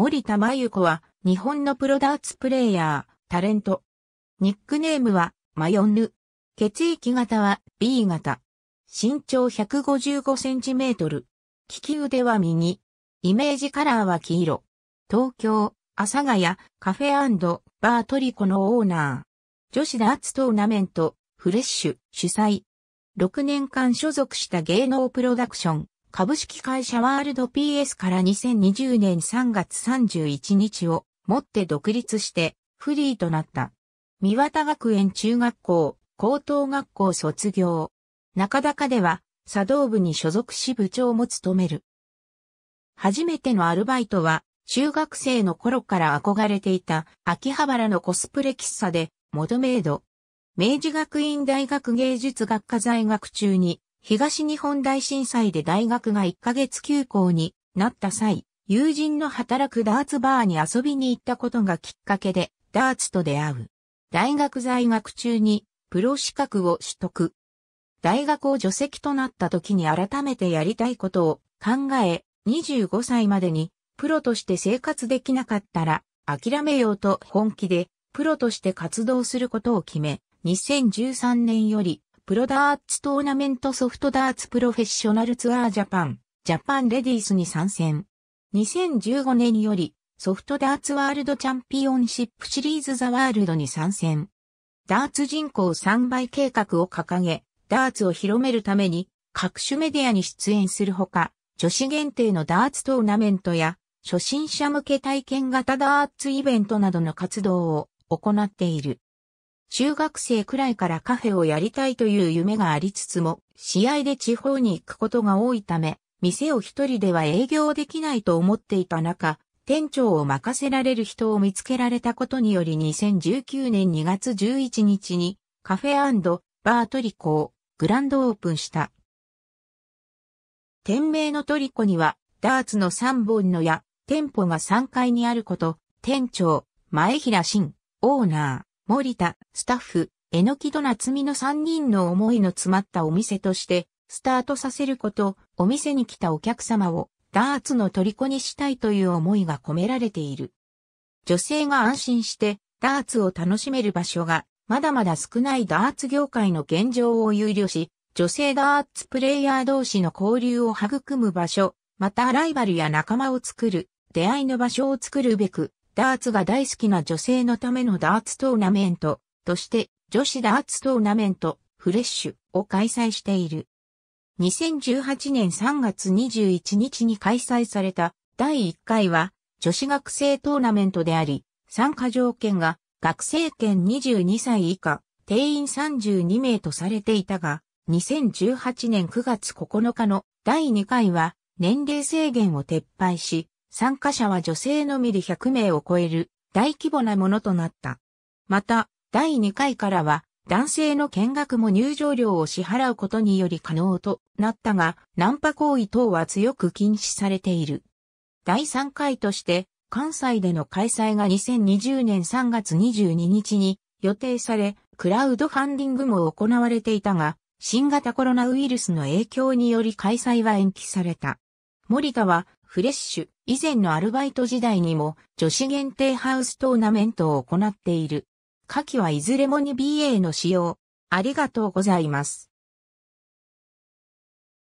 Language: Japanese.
森田真由子は日本のプロダーツプレイヤー、タレント。ニックネームはマヨンヌ。血液型は B 型。身長155センチメートル。利き腕は右。イメージカラーは黄色。東京、阿佐ヶ谷、カフェバートリコのオーナー。女子ダーツトーナメント、フレッシュ、主催。6年間所属した芸能プロダクション、株式会社ワールド PS から2020年3月31日をもって独立してフリーとなった。三綿学園中学校、高等学校卒業。中高では茶道部に所属し部長も務める。初めてのアルバイトは中学生の頃から憧れていた秋葉原のコスプレ喫茶でモドメイド。明治学院大学芸術学科在学中に東日本大震災で大学が1ヶ月休校になった際、友人の働くダーツバーに遊びに行ったことがきっかけで、ダーツと出会う。大学在学中に、プロ資格を取得。大学を除籍となった時に改めてやりたいことを考え、25歳までに、プロとして生活できなかったら、諦めようと本気で、プロとして活動することを決め、2013年より、プロダーツトーナメントソフトダーツプロフェッショナルツアージャパン、ジャパンレディースに参戦。2015年より、ソフトダーツワールドチャンピオンシップシリーズザワールドに参戦。ダーツ人口3倍計画を掲げ、ダーツを広めるために、各種メディアに出演するほか、女子限定のダーツトーナメントや、初心者向け体験型ダーツイベントなどの活動を行っている。中学生くらいからカフェをやりたいという夢がありつつも、試合で地方に行くことが多いため、店を一人では営業できないと思っていた中、店長を任せられる人を見つけられたことにより2019年2月11日にカフェバートリコをグランドオープンした。店名のトリコにはダーツの3本の矢、店舗が3階にあること、店長、前平慎、オーナー、森田、スタッフ、えのきとなつみの3人の思いの詰まったお店として、スタートさせること、お店に来たお客様を、ダーツの虜にしたいという思いが込められている。女性が安心して、ダーツを楽しめる場所が、まだまだ少ないダーツ業界の現状を憂慮し、女性ダーツプレイヤー同士の交流を育む場所、またライバルや仲間を作る、出会いの場所を作るべく、ダーツが大好きな女性のためのダーツトーナメントとして女子ダーツトーナメントフレッシュを開催している。2018年3月21日に開催された第1回は女子学生トーナメントであり、参加条件が学生権22歳以下、定員32名とされていたが、2018年9月9日の第2回は年齢制限を撤廃し、参加者は女性のみで100名を超える大規模なものとなった。また、第2回からは、男性の見学も入場料を支払うことにより可能となったが、ナンパ行為等は強く禁止されている。第3回として、関西での開催が2020年3月22日に予定され、クラウドファンディングも行われていたが、新型コロナウイルスの影響により開催は延期された。森田はフレッシュ、以前のアルバイト時代にも女子限定ハウストーナメントを行っている。下記はいずれもに BA の使用。ありがとうございます。